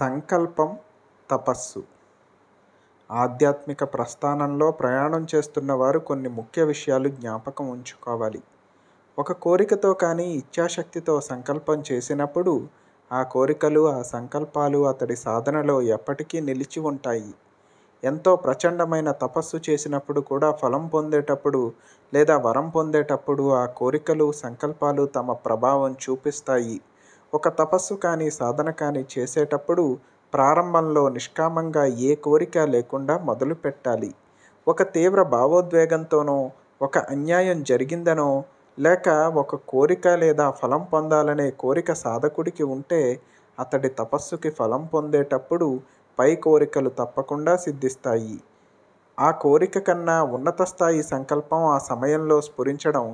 సంకల్పం తపస్సు ఆధ్యాత్మిక ప్రస్థానంలో ప్రయాణం చేస్తున్న వారు కొన్ని ముఖ్య విషయాలు జ్ఞాపకం ఉంచుకోవాలి ఒక కోరికతో కానీ ఇచ్ఛాశక్తితో సంకల్పం చేసినప్పుడు ఆ కోరికలు ఆ సంకల్పాలు అతడి సాధనలో ఎప్పటికీ నిలిచి ఉంటాయి ఎంతో ప్రచండమైన తపస్సు చేసినప్పుడు కూడా ఫలం పొందేటప్పుడు లేదా వరం పొందేటప్పుడు ఆ కోరికలు సంకల్పాలు తమ ప్రభావం చూపిస్తాయి ఒక తపస్సు కానీ సాధన కానీ చేసేటప్పుడు ప్రారంభంలో నిష్కామంగా ఏ కోరిక లేకుండా మొదలు పెట్టాలి ఒక తీవ్ర భావోద్వేగంతోనో ఒక అన్యాయం జరిగిందనో లేక ఒక కోరిక లేదా ఫలం పొందాలనే కోరిక సాధకుడికి ఉంటే అతడి తపస్సుకి ఫలం పొందేటప్పుడు పై కోరికలు తప్పకుండా సిద్ధిస్తాయి ఆ కోరిక కన్నా ఉన్నత స్థాయి సంకల్పం ఆ సమయంలో స్ఫురించడం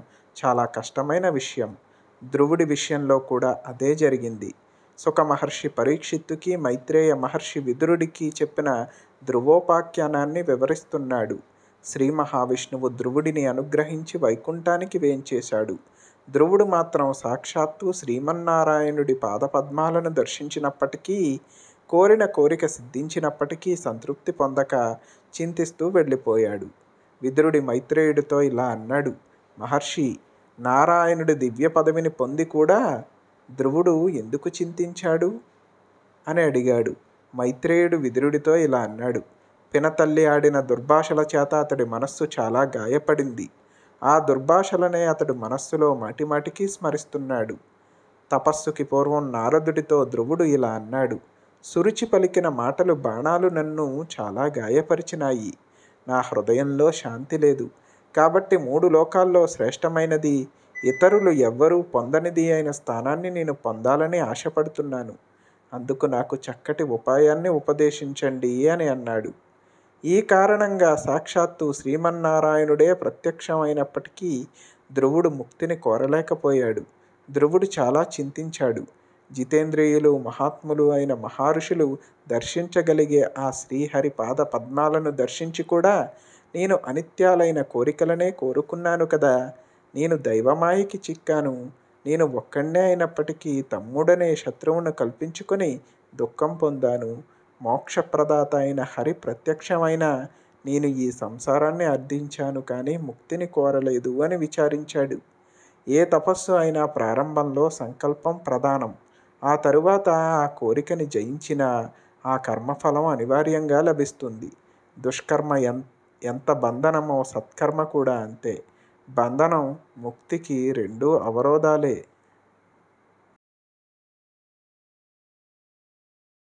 చాలా కష్టమైన విషయం ధ్రువుడి విషయంలో కూడా అదే జరిగింది సుఖ మహర్షి పరీక్షిత్తుకి మైత్రేయ మహర్షి విదురుడికి చెప్పిన ధ్రువోపాఖ్యానాన్ని వివరిస్తున్నాడు శ్రీ మహావిష్ణువు ధ్రువుడిని అనుగ్రహించి వైకుంఠానికి వేంచేశాడు ధ్రువుడు మాత్రం సాక్షాత్తు శ్రీమన్నారాయణుడి పాదపద్మాలను దర్శించినప్పటికీ కోరిన కోరిక సిద్ధించినప్పటికీ సంతృప్తి పొందక చింతిస్తూ వెళ్ళిపోయాడు విదురుడి మైత్రేయుడితో ఇలా అన్నాడు మహర్షి నారాయణుడి దివ్య పదవిని పొంది కూడా ధ్రువుడు ఎందుకు చింతించాడు అని అడిగాడు మైత్రేయుడు విదురుడితో ఇలా అన్నాడు పినతల్లి ఆడిన దుర్భాషల చేత అతడి మనస్సు చాలా గాయపడింది ఆ దుర్భాషలనే అతడు మనస్సులో మాటిమాటికి స్మరిస్తున్నాడు తపస్సుకి పూర్వం నారదుడితో ధ్రువుడు ఇలా అన్నాడు సురుచి పలికిన మాటలు బాణాలు నన్ను చాలా గాయపరిచినాయి నా హృదయంలో శాంతి లేదు కాబట్టి మూడు లోకాల్లో శ్రేష్టమైనది ఇతరులు ఎవ్వరూ పొందనిది అయిన స్థానాన్ని నేను పొందాలని ఆశపడుతున్నాను అందుకు నాకు చక్కటి ఉపాయాన్ని ఉపదేశించండి అని అన్నాడు ఈ కారణంగా సాక్షాత్తు శ్రీమన్నారాయణుడే ప్రత్యక్షమైనప్పటికీ ధ్రువుడు ముక్తిని కోరలేకపోయాడు ధ్రువుడు చాలా చింతించాడు జితేంద్రియులు మహాత్ములు అయిన మహర్షులు దర్శించగలిగే ఆ శ్రీహరి పాద పద్మాలను దర్శించి కూడా నేను అనిత్యాలైన కోరికలనే కోరుకున్నాను కదా నేను దైవమాయకి చిక్కాను నేను ఒక్కడే అయినప్పటికీ తమ్ముడనే శత్రువును కల్పించుకొని దుఃఖం పొందాను మోక్షప్రదాత అయిన హరి ప్రత్యక్షమైన నేను ఈ సంసారాన్ని అర్థించాను కానీ ముక్తిని కోరలేదు అని విచారించాడు ఏ తపస్సు అయినా ప్రారంభంలో సంకల్పం ప్రధానం ఆ తరువాత ఆ కోరికని జయించిన ఆ కర్మఫలం అనివార్యంగా లభిస్తుంది దుష్కర్మ ఎంత ఎంత బంధనమో సత్కర్మ కూడా అంతే బంధనం ముక్తికి రెండూ అవరోధాలే